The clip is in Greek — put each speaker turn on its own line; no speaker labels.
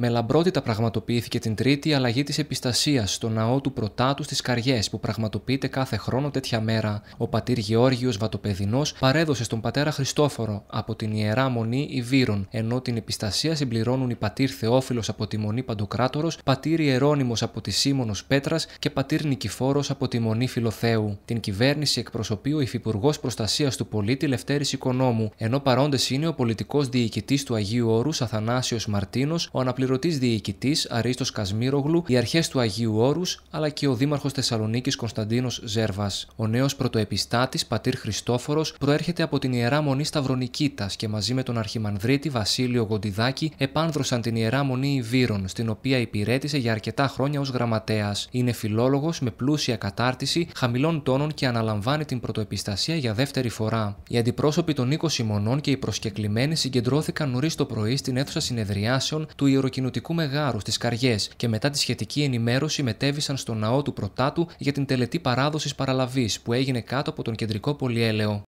Με λαμπρότητα πραγματοποιήθηκε την τρίτη αλλαγή της επιστασίας στο ναό του Πρωτάτου στις Καριές, που πραγματοποιείται κάθε χρόνο τέτοια μέρα. Ο πατήρ Γεώργιος Βατοπεδινός παρέδωσε στον πατέρα Χριστόφορο από την ιερά μονή Ιβύρων, ενώ την επιστασία συμπληρώνουν οι πατήρ Θεόφιλος από τη μονή Παντοκράτορος, πατήρ Ιερώνυμο από τη Σίμωνος Πέτρας και πατήρ Νικηφόρος από τη μονή Φιλοθέου. Την κυβέρνηση εκπροσωπεί ο Υφυπουργός Προστασίας του Πολίτη Λευτέρης Οικονόμου, ενώ παρόντες είναι ο πολιτικός διοικητής του Αγίου Όρους Αθανάσιος Μαρτίνος, ο αναπληρωτή αναπληρωτή διοικητής Αρίστος Κασμίρογλου, οι αρχές του Αγίου Όρους αλλά και ο Δήμαρχος Θεσσαλονίκης Κωνσταντίνος Ζέρβας. Ο νέος πρωτοεπιστάτης Πατήρ Χριστόφορος προέρχεται από την ιερά μονή Σταυρονικήτας και μαζί με τον Αρχιμανδρίτη Βασίλειο Γοντιδάκη επάνδρωσαν την ιερά μονή Ιβύρων, στην οποία υπηρέτησε για αρκετά χρόνια ως γραμματέας. Είναι φιλόλογος με πλούσια κατάρτιση, χαμηλών τόνων και αναλαμβάνει την πρωτοεπιστασία για δεύτερη φορά. Οι αντιπρόσωποι των 20 μονών και οι προσκεκλημένοι συγκεντρώθηκαν νωρίς το πρωί στην αίθουσα συνεδριάσεων του Ιεροκ κοινωτικού μεγάρου στις Καριέ και μετά τη σχετική ενημέρωση μετέβησαν στο ναό του Πρωτάτου για την τελετή παράδοσης παραλαβής που έγινε κάτω από τον κεντρικό πολυέλαιο.